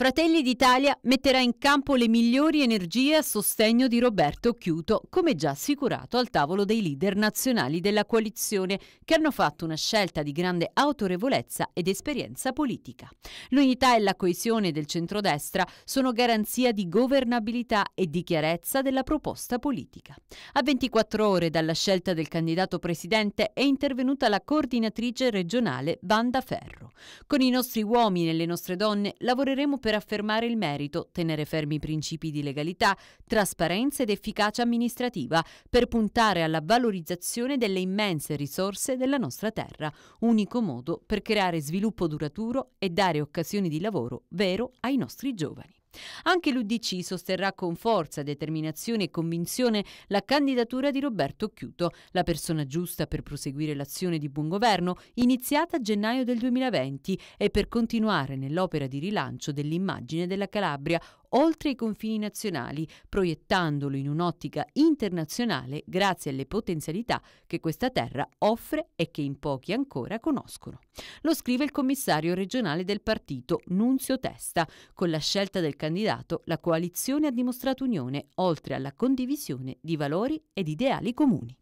Fratelli d'Italia metterà in campo le migliori energie a sostegno di Roberto Chiuto, come già assicurato al tavolo dei leader nazionali della coalizione, che hanno fatto una scelta di grande autorevolezza ed esperienza politica. L'unità e la coesione del centrodestra sono garanzia di governabilità e di chiarezza della proposta politica. A 24 ore dalla scelta del candidato presidente è intervenuta la coordinatrice regionale Banda Ferro. Con i nostri uomini e le nostre donne lavoreremo per affermare il merito, tenere fermi i principi di legalità, trasparenza ed efficacia amministrativa, per puntare alla valorizzazione delle immense risorse della nostra terra, unico modo per creare sviluppo duraturo e dare occasioni di lavoro vero ai nostri giovani. Anche l'Udc sosterrà con forza, determinazione e convinzione la candidatura di Roberto Chiuto, la persona giusta per proseguire l'azione di buon governo iniziata a gennaio del 2020 e per continuare nell'opera di rilancio dell'immagine della Calabria, oltre i confini nazionali, proiettandolo in un'ottica internazionale grazie alle potenzialità che questa terra offre e che in pochi ancora conoscono. Lo scrive il commissario regionale del partito, Nunzio Testa. Con la scelta del candidato, la coalizione ha dimostrato unione, oltre alla condivisione di valori ed ideali comuni.